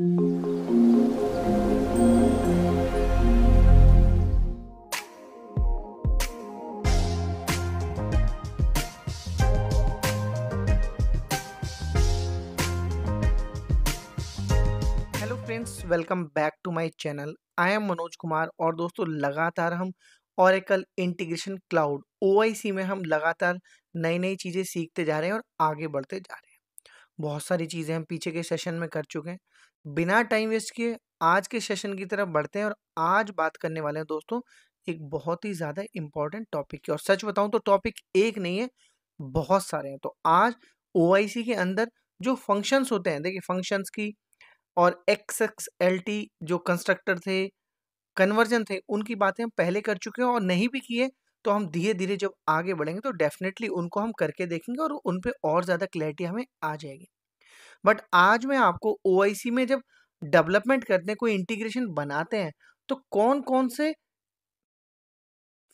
Friends welcome back to my channel I am Manoj Kumar और दोस्तों लगातार हम औरकल इंटीग्रेशन क्लाउड ओ में हम लगातार नई नई चीज़ें सीखते जा रहे हैं और आगे बढ़ते जा रहे हैं बहुत सारी चीज़ें हम पीछे के सेशन में कर चुके हैं बिना टाइम वेस्ट किए आज के सेशन की तरफ बढ़ते हैं और आज बात करने वाले हैं दोस्तों एक बहुत ही ज़्यादा इंपॉर्टेंट टॉपिक की और सच बताऊं तो टॉपिक एक नहीं है बहुत सारे हैं तो आज ओ के अंदर जो फंक्शंस होते हैं देखिए फंक्शंस की और एक्स एक्स एल टी जो कंस्ट्रक्टर थे कन्वर्जन थे उनकी बातें हम पहले कर चुके हैं और नहीं भी किए तो हम धीरे धीरे जब आगे बढ़ेंगे तो डेफिनेटली उनको हम करके देखेंगे और उन पर और ज़्यादा क्लैरिटी हमें आ जाएगी बट आज मैं आपको ओ में जब डेवलपमेंट करते हैं कोई इंटीग्रेशन बनाते हैं तो कौन कौन से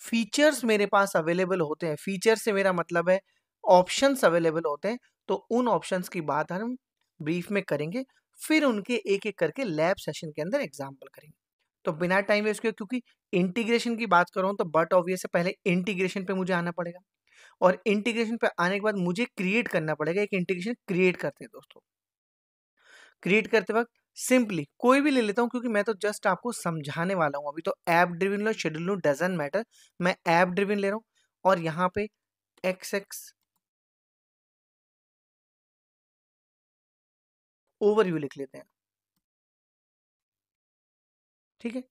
फीचर्स मेरे पास अवेलेबल होते हैं फीचर से मेरा मतलब है ऑप्शंस अवेलेबल होते हैं तो उन ऑप्शंस की बात हम ब्रीफ में करेंगे फिर उनके एक एक करके लैब सेशन के अंदर एग्जाम्पल करेंगे तो बिना टाइम वेस्ट किया क्योंकि इंटीग्रेशन की बात करूँ तो बट ऑब्वियस से पहले इंटीग्रेशन पे मुझे आना पड़ेगा और इंटीग्रेशन पे आने के बाद मुझे क्रिएट करना पड़ेगा एक इंटीग्रेशन क्रिएट करते हैं दोस्तों क्रिएट करते वक्त सिंपली कोई भी ले लेता हूँ क्योंकि मैं तो जस्ट आपको समझाने वाला हूँ अभी तो ऐप ड्रिविन लो शेड्यूल लो मैटर मैं ऐप ड्रिविन ले रहा हूँ और यहाँ पे एक्स एक्स यू लिख लेते हैं ठीक है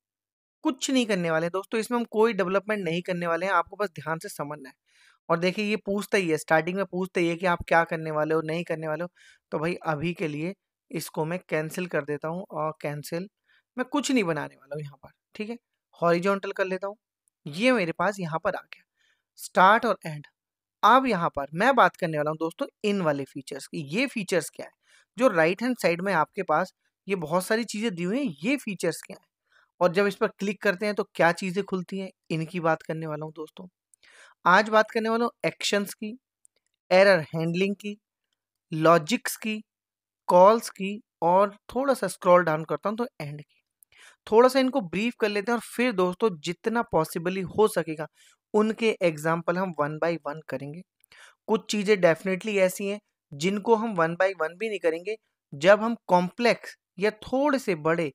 कुछ नहीं करने वाले दोस्तों इसमें हम कोई डेवलपमेंट नहीं करने वाले हैं आपको बस ध्यान से समझना है और देखिए ये पूछता ही है स्टार्टिंग में पूछता ही है कि आप क्या करने वाले हो नहीं करने वाले हो तो भाई अभी के लिए इसको मैं कैंसिल कर देता हूँ और कैंसिल मैं कुछ नहीं बनाने वाला हूँ यहाँ पर ठीक है हॉरिजॉन्टल कर लेता हूँ ये मेरे पास यहाँ पर आ गया स्टार्ट और एंड अब यहाँ पर मैं बात करने वाला हूँ दोस्तों इन वाले फीचर्स की ये फीचर्स क्या है जो राइट हैंड साइड में आपके पास ये बहुत सारी चीज़ें दी हुई हैं ये फीचर्स क्या हैं और जब इस पर क्लिक करते हैं तो क्या चीज़ें खुलती हैं इनकी बात करने वाला हूँ दोस्तों आज बात करने वाला हूँ एक्शंस की एरर हैंडलिंग की लॉजिक्स की कॉल्स की और थोड़ा सा स्क्रॉल डाउन करता हूँ तो एंड की थोड़ा सा इनको ब्रीफ कर लेते हैं और फिर दोस्तों जितना पॉसिबली हो सकेगा उनके एग्जाम्पल हम वन बाई वन करेंगे कुछ चीज़ें डेफिनेटली ऐसी हैं जिनको हम वन बाई वन भी नहीं करेंगे जब हम कॉम्प्लेक्स या थोड़े से बड़े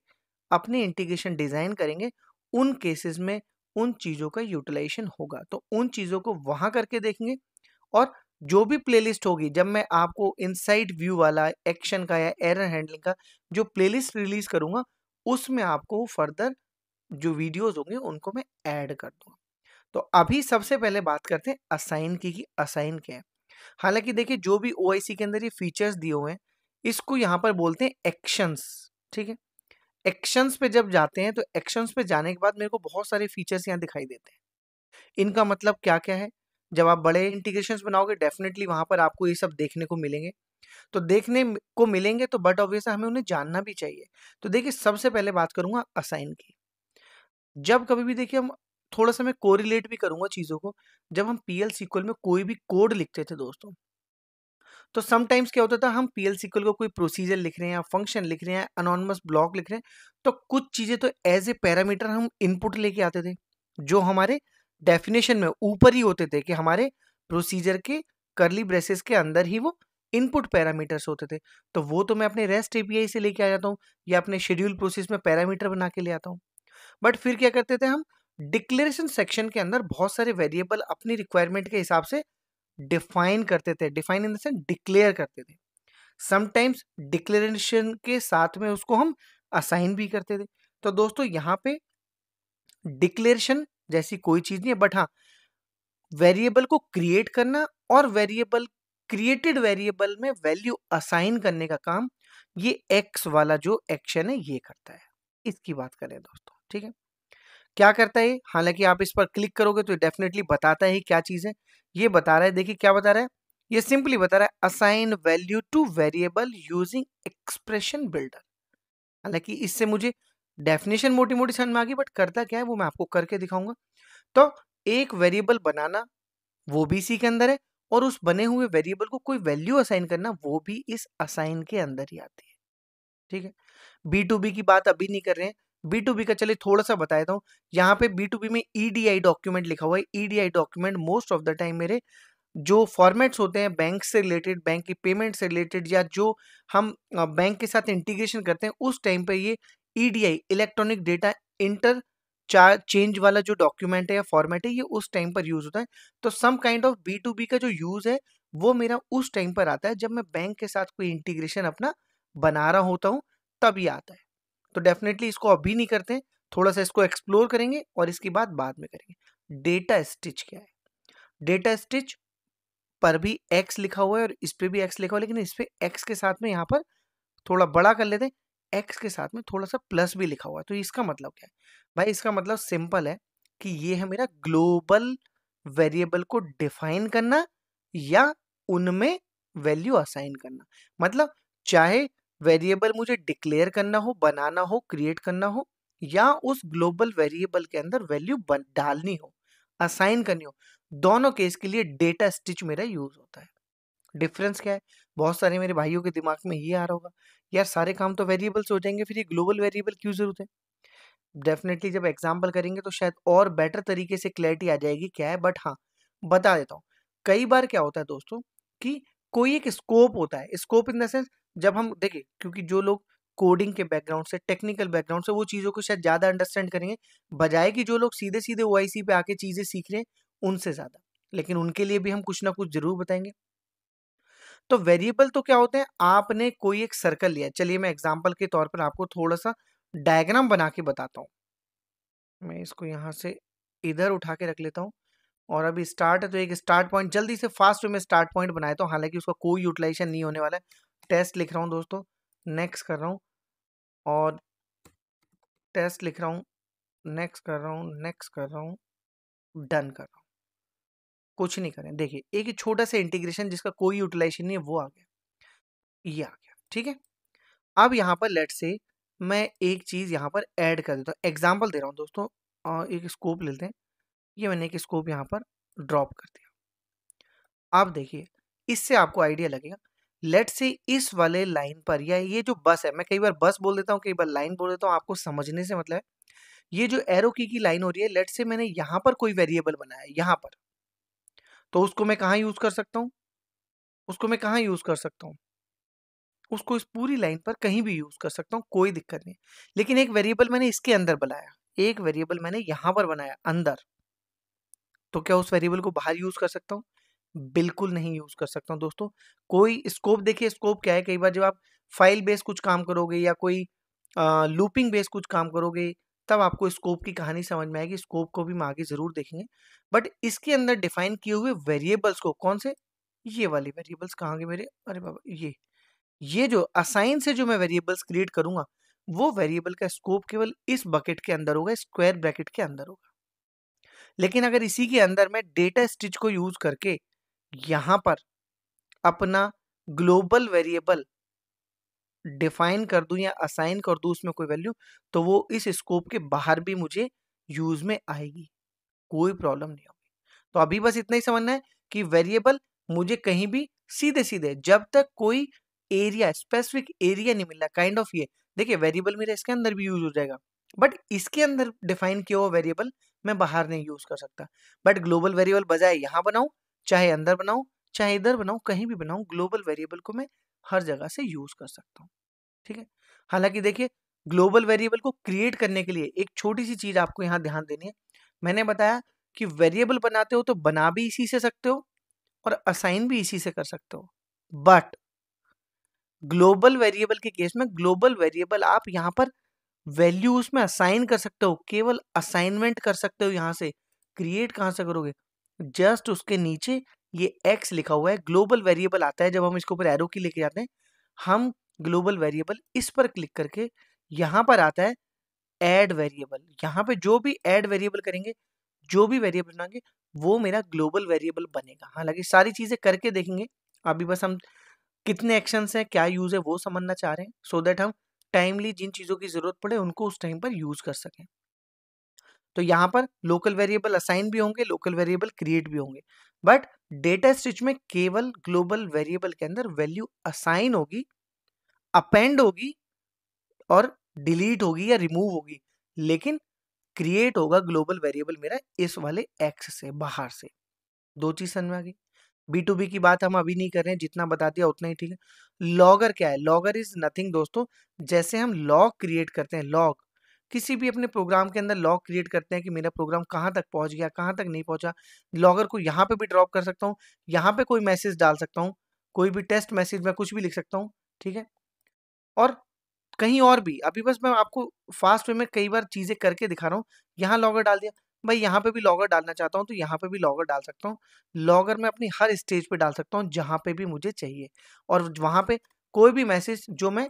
अपने इंटीग्रेशन डिज़ाइन करेंगे उन केसेस में उन चीज़ों का यूटिलाइजेशन होगा तो उन चीज़ों को वहाँ करके देखेंगे और जो भी प्लेलिस्ट होगी जब मैं आपको इनसाइड व्यू वाला एक्शन का या एरर हैंडलिंग का जो प्लेलिस्ट रिलीज करूँगा उसमें आपको फर्दर जो वीडियोस होंगे उनको मैं ऐड कर दूंगा तो अभी सबसे पहले बात करते हैं असाइन की कि असाइन क्या है हालांकि देखिए जो भी ओ के अंदर ये फीचर्स दिए हुए हैं इसको यहाँ पर बोलते हैं एक्शंस ठीक है एक्शंस पे जब जाते हैं तो एक्शंस पे जाने के बाद मेरे को बहुत सारे फीचर्स यहाँ दिखाई देते हैं इनका मतलब क्या क्या है जब आप बड़े इंटीग्रेशन बनाओगे डेफिनेटली वहां पर आपको ये सब देखने को मिलेंगे तो देखने को मिलेंगे तो बट ऑब्वियस हमें उन्हें जानना भी चाहिए तो देखिए सबसे पहले बात करूंगा असाइन की जब कभी भी देखिए हम थोड़ा सा मैं कोरिलेट भी करूंगा चीज़ों को जब हम पी एल सीक्वल में कोई भी कोड लिखते थे दोस्तों तो समटाइम्स क्या होता था हम पी एल सीक्वल को कोई प्रोसीजर लिख रहे हैं फंक्शन लिख रहे हैं अनोनमस ब्लॉक लिख रहे हैं तो कुछ चीज़ें तो एज ए पैरामीटर हम इनपुट लेके आते थे जो हमारे डेफिनेशन में ऊपर ही होते थे कि हमारे प्रोसीजर के करली ब्रेसेस के अंदर ही वो इनपुट पैरामीटर्स होते थे तो वो तो मैं अपने रेस्ट एपीआई से लेके आ जाता हूँ या अपने शेड्यूल प्रोसेस में पैरामीटर बना के ले आता हूँ बट फिर क्या करते थे हम डिक्लेरेशन सेक्शन के अंदर बहुत सारे वेरिएबल अपनी रिक्वायरमेंट के हिसाब से डिफाइन करते थे define in the sense declare करते थे समटाइम्स डिक्लेरेशन के साथ में उसको हम असाइन भी करते थे तो दोस्तों यहाँ पे डिक्लेरेशन जैसी कोई चीज़ नहीं है बट हाँ वेरिएबल को क्रिएट करना और वेरिएबल क्रिएटेड वेरिएबल में वैल्यू असाइन करने का काम ये एक्स वाला जो एक्शन है ये करता है इसकी बात करें दोस्तों ठीक है क्या करता है हालांकि आप इस पर क्लिक करोगे तो डेफिनेटली बताता है क्या चीज़ है ये बता रहा है देखिए क्या बता रहा है ये सिंपली बता रहा है assign value to variable using expression builder हालांकि इससे मुझे डेफिनेशन मोटी मोटी समझ में आ गई बट करता क्या है वो मैं आपको करके दिखाऊंगा तो एक वेरिएबल बनाना वो भी इसी के अंदर है और उस बने हुए वेरिएबल को कोई वैल्यू असाइन करना वो भी इस असाइन के अंदर ही आती है ठीक है बी टू बी की बात अभी नहीं कर रहे हैं बी टू बी का चलिए थोड़ा सा बता देता हूँ यहाँ पे बी टू बी में ईडीआई e डॉक्यूमेंट लिखा हुआ है EDI document most of the time मेरे जो फॉर्मेट्स होते हैं बैंक से रिलेटेड बैंक की पेमेंट से रिलेटेड या जो हम बैंक के साथ इंटीग्रेशन करते हैं उस टाइम पे ये EDI electronic data interchange वाला जो डॉक्यूमेंट है या फॉर्मेट है ये उस टाइम पर यूज होता है तो some kind of B to B का जो यूज है वो मेरा उस टाइम पर आता है जब मैं बैंक के साथ कोई इंटीग्रेशन अपना बना रहा होता हूँ तब ये आता है तो डेफिनेटली इसको अभी नहीं करते थोड़ा सा इसको एक्सप्लोर करेंगे और इसकी बात बाद में करेंगे डेटा स्टिच क्या है डेटा स्टिच पर भी एक्स लिखा हुआ है और इस पर भी एक्स लिखा हुआ है लेकिन इस पर एक्स के साथ में यहाँ पर थोड़ा बड़ा कर लेते हैं एक्स के साथ में थोड़ा सा प्लस भी लिखा हुआ है तो इसका मतलब क्या है भाई इसका मतलब सिंपल है कि ये है मेरा ग्लोबल वेरिएबल को डिफाइन करना या उनमें वैल्यू असाइन करना मतलब चाहे वेरिएबल मुझे डिक्लेयर करना हो बनाना हो क्रिएट करना हो या उस ग्लोबल वेरिएबल के अंदर वैल्यू डालनी हो असाइन करनी हो दोनों केस के लिए डेटा स्टिच मेरा यूज होता है डिफरेंस क्या है बहुत सारे मेरे भाइयों के दिमाग में ये आ रहा होगा यार सारे काम तो वेरिएबल्स हो जाएंगे फिर ये ग्लोबल वेरिएबल क्यों ज़रूरत है डेफिनेटली जब एग्जाम्पल करेंगे तो शायद और बेटर तरीके से क्लैरिटी आ जाएगी क्या है बट हाँ बता देता हूँ कई बार क्या होता है दोस्तों कि कोई एक स्कोप होता है स्कोप इन द सेंस जब हम देखिए क्योंकि जो लोग कोडिंग के बैकग्राउंड से टेक्निकल बैकग्राउंड से वो चीज़ों को शायद ज़्यादा अंडरस्टैंड करेंगे बजाय कि जो लोग सीधे सीधे ओ पे आके चीज़ें सीख रहे हैं उनसे ज़्यादा लेकिन उनके लिए भी हम कुछ ना कुछ ज़रूर बताएंगे तो वेरिएबल तो क्या होते हैं आपने कोई एक सर्कल लिया चलिए मैं एग्जाम्पल के तौर पर आपको थोड़ा सा डायग्राम बना के बताता हूँ मैं इसको यहाँ से इधर उठा के रख लेता हूँ और अभी स्टार्ट है तो एक स्टार्ट पॉइंट जल्दी से फास्ट वे में स्टार्ट पॉइंट बनाया था तो हालांकि उसका कोई यूटिलाइजेशन नहीं होने वाला है टेस्ट लिख रहा हूँ दोस्तों नेक्स्ट कर रहा हूँ और टेस्ट लिख रहा हूँ नेक्स्ट कर रहा हूँ नेक्स्ट कर रहा हूँ डन कर रहा हूँ कुछ नहीं करें देखिए एक छोटा सा इंटीग्रेशन जिसका कोई यूटिलाइजेशन नहीं है वो आ गया ये आ गया ठीक है अब यहाँ पर लेट से मैं एक चीज़ यहाँ पर ऐड कर देता हूँ एग्जाम्पल दे रहा हूँ दोस्तों एक स्कोप लेते हैं ये मैंने एक स्कोप यहाँ पर ड्रॉप कर दिया आप देखिए इससे आपको आइडिया लगेगा लेट से इस वाले लाइन पर या ये जो बस है मैं कई बार बस बोल देता हूँ कई बार लाइन बोल देता हूँ आपको समझने से मतलब है ये जो एरो की की लाइन हो रही है लेट से मैंने यहाँ पर कोई वेरिएबल बनाया है यहाँ पर तो उसको मैं कहाँ यूज कर सकता हूँ उसको मैं कहाँ यूज कर सकता हूँ उसको इस पूरी लाइन पर कहीं भी यूज कर सकता हूँ कोई दिक्कत नहीं लेकिन एक वेरिएबल मैंने इसके अंदर बनाया एक वेरिएबल मैंने यहाँ पर बनाया अंदर तो क्या उस वेरिएबल को बाहर यूज कर सकता हूँ बिल्कुल नहीं यूज कर सकता हूँ दोस्तों कोई स्कोप देखिए स्कोप क्या है कई बार जब आप फाइल बेस कुछ काम करोगे या कोई लूपिंग बेस कुछ काम करोगे तब आपको स्कोप की कहानी समझ में आएगी स्कोप को भी हम आगे ज़रूर देखेंगे बट इसके अंदर डिफाइन किए हुए वेरिएबल्स को कौन से ये वाले वेरिएबल्स कहाँ गए मेरे अरे बाबा ये ये जो असाइन से जो मैं वेरिएबल्स क्रिएट करूंगा वो वेरिएबल का स्कोप केवल इस बकेट के अंदर होगा स्क्वायर ब्रैकेट के अंदर होगा लेकिन अगर इसी के अंदर मैं डेटा स्टिच को यूज करके यहां पर अपना ग्लोबल वेरिएबल डिफाइन कर दूं या असाइन कर दूं उसमें कोई वैल्यू तो वो इस स्कोप के बाहर भी मुझे यूज़ में आएगी कोई प्रॉब्लम नहीं होगी तो अभी बस इतना ही समझना है कि वेरिएबल मुझे कहीं भी सीधे सीधे जब तक कोई एरिया स्पेसिफिक एरिया नहीं मिल रहा काइंड ऑफ ये देखिए वेरिएबल मेरा इसके अंदर भी यूज हो जाएगा बट इसके अंदर डिफाइन किया हुआ वेरिएबल मैं बाहर नहीं यूज कर सकता बट ग्लोबल वेरिएबल बजाय यहाँ बनाऊँ चाहे अंदर बनाऊँ चाहे इधर बनाऊँ कहीं भी बनाऊँ ग्लोबल वेरिएबल को मैं हर जगह से यूज कर सकता हूँ ठीक है हालांकि देखिए ग्लोबल वेरिएबल को क्रिएट करने के लिए एक छोटी सी चीज आपको यहाँ ध्यान देनी है मैंने बताया कि वेरिएबल बनाते हो तो बना भी इसी से सकते हो और असाइन भी इसी से कर सकते हो बट ग्लोबल वेरिएबल के केस में ग्लोबल वेरिएबल आप यहाँ पर वैल्यू उसमें असाइन कर सकते हो केवल असाइनमेंट कर सकते हो यहाँ से क्रिएट कहाँ से करोगे जस्ट उसके नीचे ये एक्स लिखा हुआ है ग्लोबल वेरिएबल आता है जब हम इसके ऊपर एरो की लेके जाते हैं हम ग्लोबल वेरिएबल इस पर क्लिक करके यहाँ पर आता है एड वेरिएबल यहाँ पे जो भी एड वेरिएबल करेंगे जो भी वेरिएबल बनाएंगे वो मेरा ग्लोबल वेरिएबल बनेगा हालांकि सारी चीज़ें करके देखेंगे अभी बस हम कितने एक्शन है क्या यूज़ है वो समझना चाह रहे हैं सो so देट हम टाइमली जिन चीज़ों की ज़रूरत पड़े उनको उस टाइम पर यूज़ कर सकें तो यहाँ पर लोकल वेरिएबल असाइन भी होंगे लोकल वेरिएबल क्रिएट भी होंगे बट डेटा स्टिच में केवल ग्लोबल वेरिएबल के अंदर वैल्यू असाइन होगी अपेंड होगी और डिलीट होगी या रिमूव होगी लेकिन क्रिएट होगा ग्लोबल वेरिएबल मेरा इस वाले एक्स से बाहर से दो चीज समझ में आ गई बी टू बी की बात हम अभी नहीं कर रहे हैं जितना बता दिया उतना ही ठीक है लॉगर क्या है लॉगर इज नथिंग दोस्तों जैसे हम लॉग क्रिएट करते हैं लॉग किसी भी अपने प्रोग्राम के अंदर लॉग क्रिएट करते हैं कि मेरा प्रोग्राम कहाँ तक पहुँच गया कहाँ तक नहीं पहुँचा लॉगर को यहाँ पर भी ड्रॉप कर सकता हूँ यहाँ पर कोई मैसेज डाल सकता हूँ कोई भी टेस्ट मैसेज में कुछ भी लिख सकता हूँ ठीक है और कहीं और भी अभी बस मैं आपको फास्ट वे में कई बार चीज़ें करके दिखा रहा हूँ यहाँ लॉगर डाल दिया भाई यहाँ पे भी लॉगर डालना चाहता हूँ तो यहाँ पे भी लॉगर डाल सकता हूँ लॉगर मैं अपनी हर स्टेज पे डाल सकता हूँ जहाँ पे भी मुझे चाहिए और वहाँ पे कोई भी मैसेज जो मैं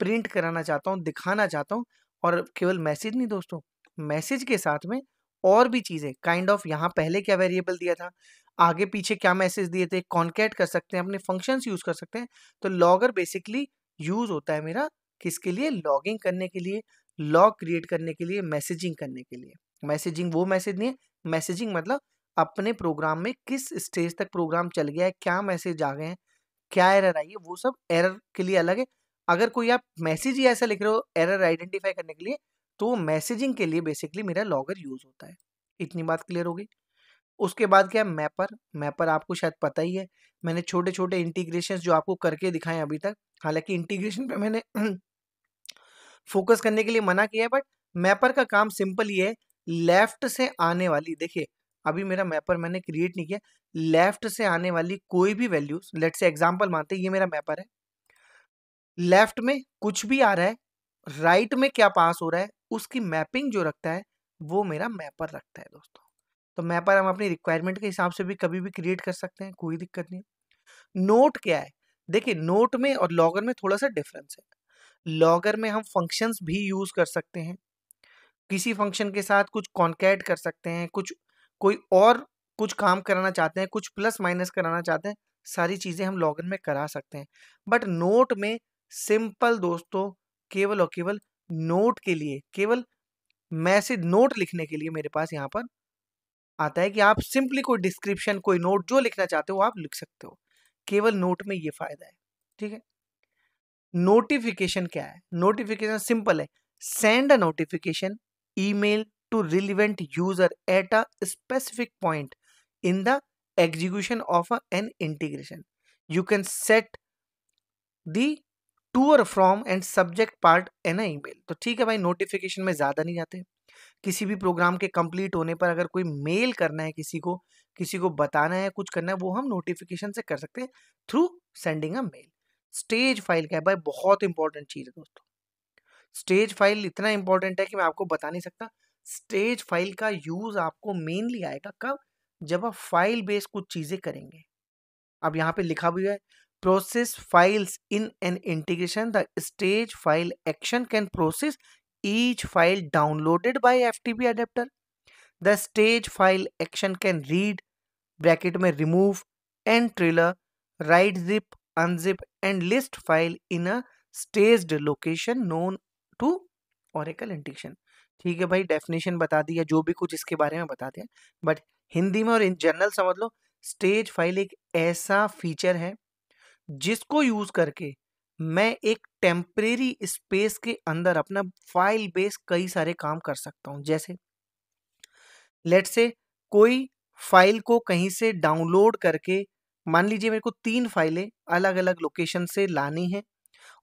प्रिंट कराना चाहता हूँ दिखाना चाहता हूँ और केवल मैसेज नहीं दोस्तों मैसेज के साथ में और भी चीज़ें काइंड ऑफ यहाँ पहले क्या वेरिएबल दिया था आगे पीछे क्या मैसेज दिए थे कॉन्केट कर सकते हैं अपने फंक्शंस यूज़ कर सकते हैं तो लॉगर बेसिकली यूज़ होता है मेरा किसके लिए लॉगिंग करने के लिए लॉग क्रिएट करने के लिए मैसेजिंग करने के लिए मैसेजिंग वो मैसेज नहीं है मैसेजिंग मतलब अपने प्रोग्राम में किस स्टेज तक प्रोग्राम चल गया है क्या मैसेज आ गए हैं क्या एरर आई है वो सब एरर के लिए अलग है अगर कोई आप मैसेज ही ऐसा लिख रहे हो एरर आइडेंटिफाई करने के लिए तो मैसेजिंग के लिए बेसिकली मेरा लॉगर यूज़ होता है इतनी बात क्लियर गई उसके बाद क्या मैपर मैपर आपको शायद पता ही है मैंने छोटे छोटे इंटीग्रेशन जो आपको करके दिखाए अभी तक हालांकि इंटीग्रेशन पे मैंने फोकस करने के लिए मना किया है बट मैपर का काम सिंपल ये है लेफ्ट से आने वाली देखिए अभी मेरा मैपर मैंने क्रिएट नहीं किया लेफ्ट से आने वाली कोई भी वैल्यूज लेट से एग्जाम्पल मानते ये मेरा मैपर है लेफ्ट में कुछ भी आ रहा है राइट right में क्या पास हो रहा है उसकी मैपिंग जो रखता है वो मेरा मैपर रखता है दोस्तों तो मैपर हम अपनी रिक्वायरमेंट के हिसाब से भी कभी भी क्रिएट कर सकते हैं कोई दिक्कत नहीं नोट क्या है देखिए नोट में और लॉगर में थोड़ा सा डिफरेंस है लॉगर में हम फंक्शंस भी यूज़ कर सकते हैं किसी फंक्शन के साथ कुछ कॉन्कैट कर सकते हैं कुछ कोई और कुछ काम कराना चाहते हैं कुछ प्लस माइनस कराना चाहते हैं सारी चीज़ें हम लॉगर में करा सकते हैं बट नोट में सिंपल दोस्तों केवल और केवल नोट के लिए केवल मैसेज नोट लिखने के लिए मेरे पास यहाँ पर आता है कि आप सिंपली कोई डिस्क्रिप्शन कोई नोट जो लिखना चाहते हो आप लिख सकते हो केवल नोट में ये फायदा है ठीक है नोटिफिकेशन क्या है नोटिफिकेशन सिंपल है send a notification email to relevant user at a specific point in the execution of an integration you can set the to और from and subject part an a email तो ठीक है भाई notification में ज़्यादा नहीं जाते किसी भी प्रोग्राम के कंप्लीट होने पर अगर कोई मेल करना है किसी को किसी को बताना है कुछ करना है वो हम नोटिफिकेशन से कर सकते हैं through sending a mail stage file क्या है भाई बहुत इंपॉर्टेंट चीज़ है दोस्तों स्टेज फाइल इतना इंपॉर्टेंट है कि मैं आपको बता नहीं सकता स्टेज फाइल का यूज़ आपको मेनली आएगा कब जब आप फाइल बेस्ड कुछ चीज़ें करेंगे अब यहाँ पे लिखा भी है process files in an integration the stage file action can process each file downloaded by ftp adapter the stage file action can read bracket may remove and trailer write zip unzip and list file in a staged location known to oracle integration ठीक है भाई definition बता दी या जो भी कुछ इसके बारे में बता दिया बट हिंदी में और इन जनरल समझ लो स्टेज फाइल एक ऐसा फीचर है जिसको यूज़ करके मैं एक टेम्परेरी स्पेस के अंदर अपना फाइल बेस कई सारे काम कर सकता हूं जैसे लेट से कोई फाइल को कहीं से डाउनलोड करके मान लीजिए मेरे को तीन फाइलें अलग अलग लोकेशन से लानी है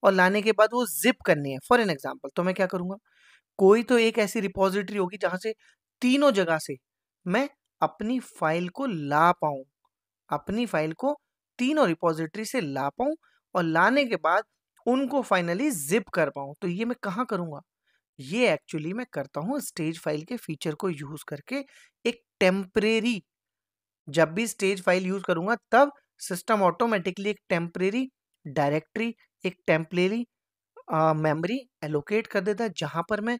और लाने के बाद वो जिप करनी है फॉर एन एग्जाम्पल तो मैं क्या करूंगा कोई तो एक ऐसी रिपोजिटरी होगी जहां से तीनों जगह से मैं अपनी फाइल को ला पाऊ अपनी फाइल को तीनों रिपोजिटरी से ला पाऊं और लाने के बाद उनको फाइनली जिप कर पाऊं तो ये मैं कहाँ करूंगा ये एक्चुअली मैं करता हूँ स्टेज फाइल के फीचर को यूज़ करके एक टेम्परेरी जब भी स्टेज फाइल यूज़ करूंगा तब सिस्टम ऑटोमेटिकली एक टेम्परेरी डायरेक्टरी एक टेम्परेरी मेमोरी एलोकेट कर देता है जहां पर मैं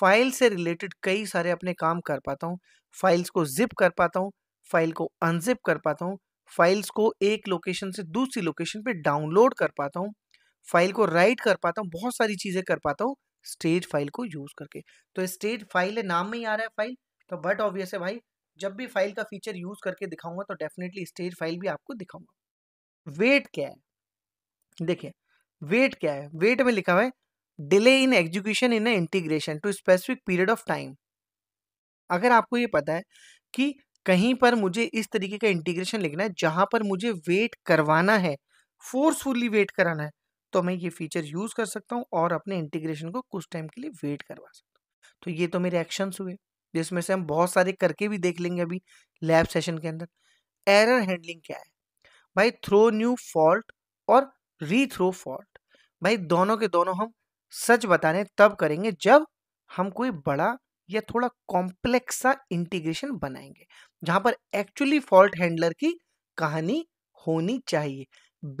फाइल से रिलेटेड कई सारे अपने काम कर पाता हूँ फाइल्स को जिप कर पाता हूँ फाइल को अनजिप कर पाता हूँ फाइल्स को एक लोकेशन से दूसरी लोकेशन पे डाउनलोड कर पाता हूँ फाइल को राइट कर पाता हूँ बहुत सारी चीज़ें कर पाता हूँ स्टेज फाइल को यूज़ करके तो स्टेज फाइल है नाम में ही आ रहा है फाइल तो बट ऑब्वियस है भाई जब भी फाइल का फीचर यूज़ करके दिखाऊंगा तो डेफिनेटली स्टेज फाइल भी आपको दिखाऊंगा वेट क्या है देखिए वेट क्या है वेट में लिखा हुआ है delay in execution in integration to specific period of time अगर आपको ये पता है कि कहीं पर मुझे इस तरीके का इंटीग्रेशन लिखना है जहां पर मुझे वेट करवाना है फोर्सफुली वेट कराना है तो मैं ये फीचर यूज़ कर सकता हूँ और अपने इंटीग्रेशन को कुछ टाइम के लिए वेट करवा सकता हूँ तो ये तो मेरे एक्शंस हुए जिसमें से हम बहुत सारे करके भी देख लेंगे अभी लैब सेशन के अंदर एरर हैंडलिंग क्या है भाई थ्रो न्यू फॉल्ट और री थ्रो फॉल्ट भाई दोनों के दोनों हम सच बताने तब करेंगे जब हम कोई बड़ा या थोड़ा कॉम्प्लेक्स सा इंटीग्रेशन बनाएंगे जहां पर एक्चुअली फॉल्ट हैंडलर की कहानी होनी चाहिए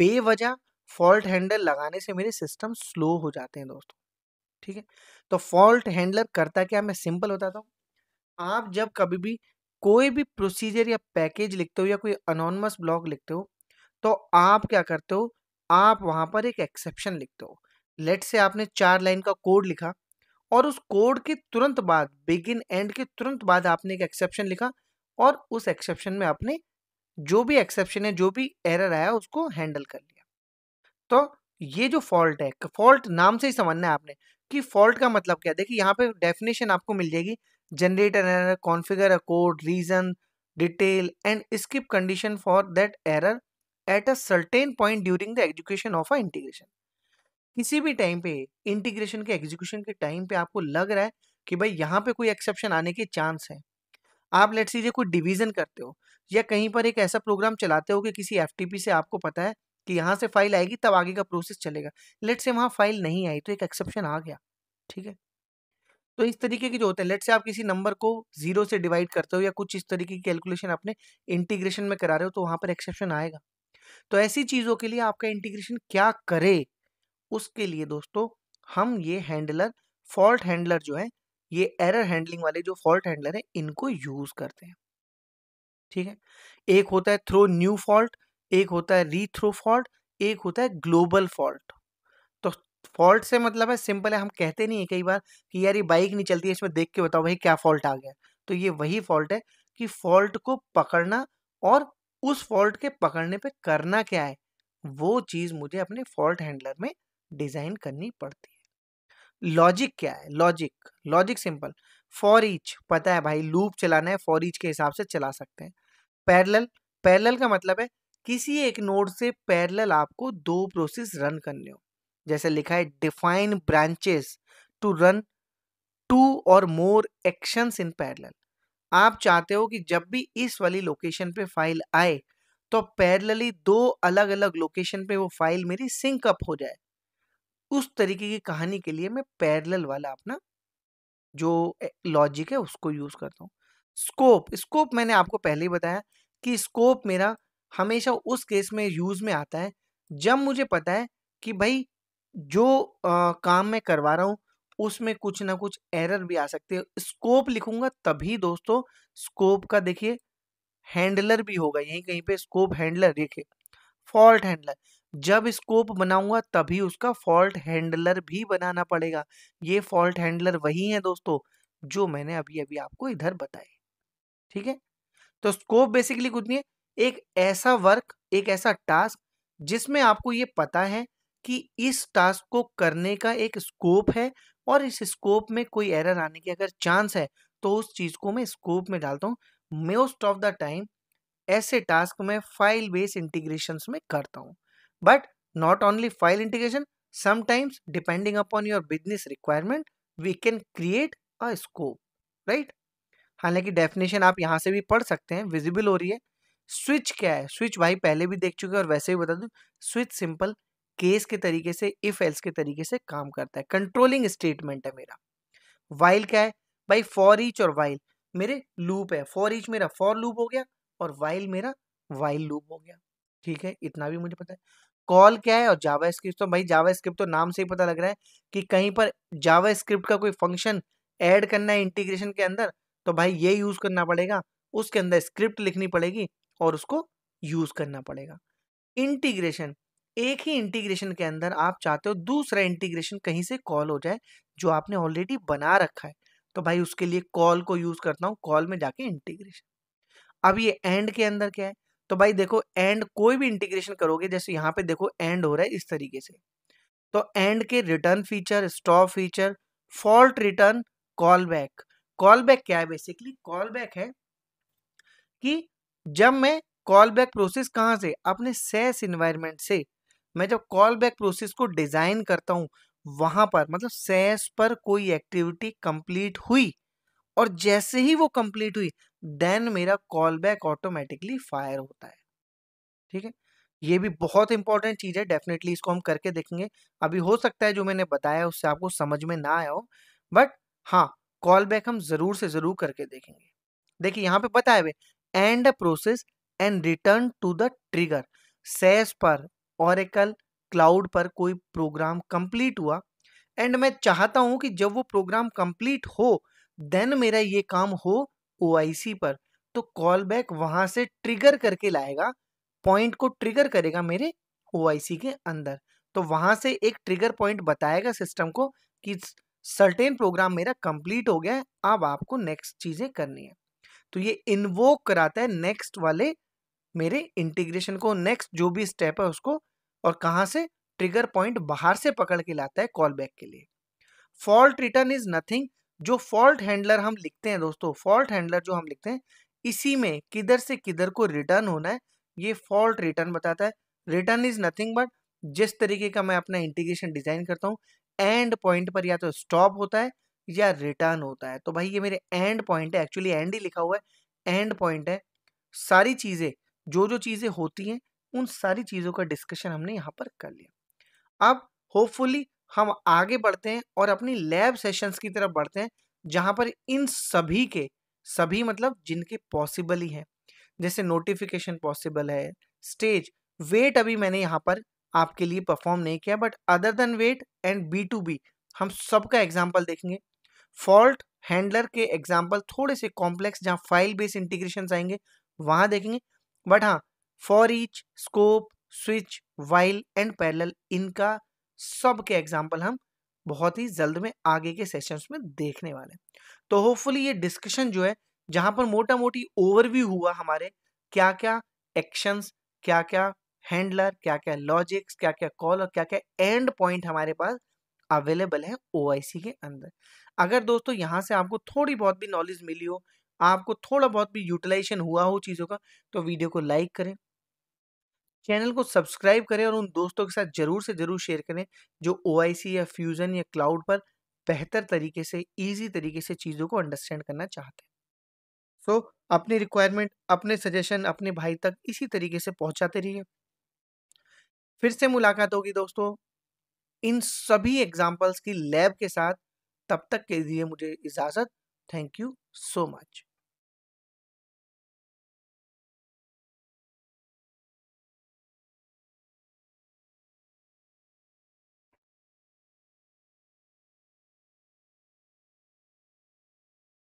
बेवजह फॉल्ट हैंडलर लगाने से मेरे सिस्टम स्लो हो जाते हैं दोस्तों ठीक है तो फॉल्ट हैंडलर करता क्या मैं सिंपल बताता हूँ आप जब कभी भी कोई भी प्रोसीजर या पैकेज लिखते हो या कोई अनोनमस ब्लॉग लिखते हो तो आप क्या करते हो आप वहां पर एक एक्सेप्शन लिखते हो लेट से आपने चार लाइन का कोड लिखा और उस कोड के तुरंत बाद बिगिन एंड के तुरंत बाद आपने एक एक्सेप्शन लिखा और उस एक्सेप्शन में आपने जो भी एक्सेप्शन है जो भी एरर आया उसको हैंडल कर लिया तो ये जो फॉल्ट है फॉल्ट नाम से ही समझना है आपने कि फॉल्ट का मतलब क्या देखिए यहाँ पे डेफिनेशन आपको मिल जाएगी generator error configure a code reason detail and skip condition for that error at a certain point during the education of a integration किसी भी टाइम पे इंटीग्रेशन के एग्जीक्यूशन के टाइम पे आपको लग रहा है कि भाई यहाँ पे कोई एक्सेप्शन आने के चांस है आप लेट सीजिए कोई डिवीजन करते हो या कहीं पर एक ऐसा प्रोग्राम चलाते हो कि किसी एफ से आपको पता है कि यहाँ से फाइल आएगी तब आगे का प्रोसेस चलेगा लेट से वहाँ फाइल नहीं आई तो एक एक्सेप्शन आ गया ठीक है तो इस तरीके के जो होते हैं लेट से आप किसी नंबर को जीरो से डिवाइड करते हो या कुछ इस तरीके की कैलकुलेशन अपने इंटीग्रेशन में करा रहे हो तो वहाँ पर एक्सेप्शन आएगा तो ऐसी चीज़ों के लिए आपका इंटीग्रेशन क्या करे उसके लिए दोस्तों हम ये हैंडलर फॉल्ट हैंडलर जो है ये एरर हैंडलिंग वाले जो फॉल्ट हैंडलर है इनको यूज करते हैं ठीक है एक होता है थ्रो न्यू फॉल्ट एक होता है री थ्रो फॉल्ट एक होता है ग्लोबल फॉल्ट तो फॉल्ट से मतलब है सिंपल है हम कहते नहीं है कई बार कि यार ये बाइक नहीं चलती है इसमें देख के बताओ भाई क्या फॉल्ट आ गया तो ये वही फॉल्ट है कि फॉल्ट को पकड़ना और उस फॉल्ट के पकड़ने पे करना क्या है वो चीज़ मुझे अपने फॉल्ट हैंडलर में डिजाइन करनी पड़ती है लॉजिक क्या है logic logic simple for each पता है भाई लूप चलाना है फॉर ईच के हिसाब से चला सकते हैं पैरेलल पैरेलल का मतलब है किसी एक नोड से पैरेलल आपको दो प्रोसेस रन करने हो जैसे लिखा है define branches to run two or more actions in parallel आप चाहते हो कि जब भी इस वाली लोकेशन पे फाइल आए तो पैरेलली दो अलग अलग लोकेशन पे वो फाइल मेरी सिंक अप हो जाए उस तरीके की कहानी के लिए मैं पैरेलल वाला अपना जो लॉजिक है उसको यूज़ करता हूँ स्कोप स्कोप मैंने आपको पहले ही बताया कि स्कोप मेरा हमेशा उस केस में यूज़ में आता है जब मुझे पता है कि भाई जो आ, काम मैं करवा रहा हूँ उसमें कुछ ना कुछ एरर भी आ सकते हैं स्कोप लिखूंगा तभी दोस्तों स्कोप का देखिए हैंडलर भी होगा यहीं कहीं पे स्कोप हैंडलर देखिए फॉल्ट हैंडलर जब स्कोप बनाऊंगा तभी उसका फॉल्ट हैंडलर भी बनाना पड़ेगा ये फॉल्ट हैंडलर वही है दोस्तों जो मैंने अभी अभी आपको इधर बताए ठीक है तो स्कोप बेसिकली कुछ नहीं है एक ऐसा वर्क एक ऐसा टास्क जिसमें आपको ये पता है कि इस टास्क को करने का एक स्कोप है और इस स्कोप में कोई एरर आने की अगर चांस है तो उस चीज़ को मैं स्कोप में डालता हूँ मोस्ट ऑफ द टाइम ऐसे टास्क में फाइल बेस इंटीग्रेशन में करता हूँ But not only file integration, sometimes depending upon your business requirement, we can create a scope, right? halanki definition aap yahan se bhi pad sakte hain visible ho rahi hai switch क्या है switch भाई पहले भी देख चुके हैं और वैसे ही बता दूं स्विच सिंपल केस के तरीके से इफ एल्स के तरीके से काम करता है कंट्रोलिंग स्टेटमेंट है मेरा वाइल क्या है भाई फॉर ईच और वाइल मेरे लूप है फॉर ईच मेरा फॉर लूप हो गया और वाइल मेरा वाइल लूप हो गया ठीक है इतना भी मुझे पता है कॉल क्या है और जावा स्क्रिप्ट तो भाई जावा स्क्रिप्ट तो नाम से ही पता लग रहा है कि कहीं पर जावा स्क्रिप्ट का कोई फंक्शन ऐड करना है इंटीग्रेशन के अंदर तो भाई ये यूज़ करना पड़ेगा उसके अंदर स्क्रिप्ट लिखनी पड़ेगी और उसको यूज़ करना पड़ेगा इंटीग्रेशन एक ही इंटीग्रेशन के अंदर आप चाहते हो दूसरा इंटीग्रेशन कहीं से कॉल हो जाए जो आपने ऑलरेडी बना रखा है तो भाई उसके लिए कॉल को यूज़ करता हूँ कॉल में जाके इंटीग्रेशन अब ये एंड के अंदर क्या है तो भाई देखो एंड कोई भी इंटीग्रेशन करोगे जैसे यहाँ पे देखो एंड हो रहा है इस तरीके से तो एंड के return feature stop feature fault return call back call back क्या है बेसिकली कॉल बैक है कि जब मैं कॉल बैक प्रोसेस कहाँ से अपने सेस इन्वायरमेंट से मैं जब कॉल बैक प्रोसेस को डिज़ाइन करता हूँ वहां पर मतलब सेस पर कोई एक्टिविटी कंप्लीट हुई और जैसे ही वो कंप्लीट हुई देन मेरा कॉल बैक ऑटोमेटिकली फायर होता है ठीक है ये भी बहुत इंपॉर्टेंट चीज़ है डेफिनेटली इसको हम करके देखेंगे अभी हो सकता है जो मैंने बताया उससे आपको समझ में ना आया हो बट हाँ कॉल बैक हम ज़रूर से ज़रूर करके देखेंगे देखिए यहाँ पे बताया हुए end a process end return to the trigger सेस पर और क्लाउड पर कोई प्रोग्राम कंप्लीट हुआ एंड मैं चाहता हूं कि जब वो प्रोग्राम कंप्लीट हो देन मेरा ये काम हो ओ पर तो कॉल बैक वहां से ट्रिगर करके लाएगा पॉइंट को ट्रिगर करेगा मेरे ओ के अंदर तो वहां से एक ट्रिगर पॉइंट बताएगा सिस्टम को कि सर्टेन प्रोग्राम मेरा कंप्लीट हो गया है अब आपको नेक्स्ट चीज़ें करनी है तो ये इन्वोक कराता है नेक्स्ट वाले मेरे इंटीग्रेशन को नेक्स्ट जो भी स्टेप है उसको और कहा से ट्रिगर पॉइंट बाहर से पकड़ के लाता है कॉल बैक के लिए फॉल्ट रिटर्न इज नथिंग जो फॉल्ट हैंडलर हम लिखते हैं दोस्तों फॉल्ट हैंडलर जो हम लिखते हैं इसी में किधर से किधर को रिटर्न होना है ये फॉल्ट रिटर्न बताता है रिटर्न इज नथिंग बट जिस तरीके का मैं अपना इंटीग्रेशन डिजाइन करता हूँ एंड पॉइंट पर या तो स्टॉप होता है या रिटर्न होता है तो भाई ये मेरे एंड पॉइंट है एक्चुअली एंड ही लिखा हुआ है एंड पॉइंट है सारी चीज़ें जो जो चीज़ें होती हैं उन सारी चीज़ों का डिस्कशन हमने यहाँ पर कर लिया अब होपफुली हम आगे बढ़ते हैं और अपनी लैब सेशंस की तरफ बढ़ते हैं जहां पर इन सभी के सभी मतलब जिनके पॉसिबल ही हैं जैसे नोटिफिकेशन पॉसिबल है स्टेज वेट अभी मैंने यहाँ पर आपके लिए परफॉर्म नहीं किया but other than wait and B to B हम सबका एग्जाम्पल देखेंगे फॉल्ट हैंडलर के एग्जाम्पल थोड़े से कॉम्प्लेक्स जहाँ फाइल बेस इंटीग्रेशन आएंगे वहाँ देखेंगे बट हाँ for each scope switch while and parallel इनका सब के एग्जाम्पल हम बहुत ही जल्द में आगे के सेशंस में देखने वाले तो होपफुली ये डिस्कशन जो है जहां पर मोटा मोटी ओवरव्यू हुआ हमारे क्या क्या एक्शंस क्या क्या हैंडलर क्या क्या लॉजिक्स क्या क्या कॉल और क्या क्या एंड पॉइंट हमारे पास अवेलेबल है ओ के अंदर अगर दोस्तों यहाँ से आपको थोड़ी बहुत भी नॉलेज मिली हो आपको थोड़ा बहुत भी यूटिलाइजेशन हुआ हो चीज़ों का तो वीडियो को लाइक करें चैनल को सब्सक्राइब करें और उन दोस्तों के साथ जरूर से जरूर शेयर करें जो ओ या फ्यूज़न या क्लाउड पर बेहतर तरीके से ईजी तरीके से चीज़ों को अंडरस्टैंड करना चाहते हैं सो so, अपनी रिक्वायरमेंट अपने सजेशन अपने भाई तक इसी तरीके से पहुंचाते रहिए फिर से मुलाकात होगी दोस्तों इन सभी एग्जाम्पल्स की लैब के साथ तब तक के लिए मुझे इजाज़त थैंक यू सो मच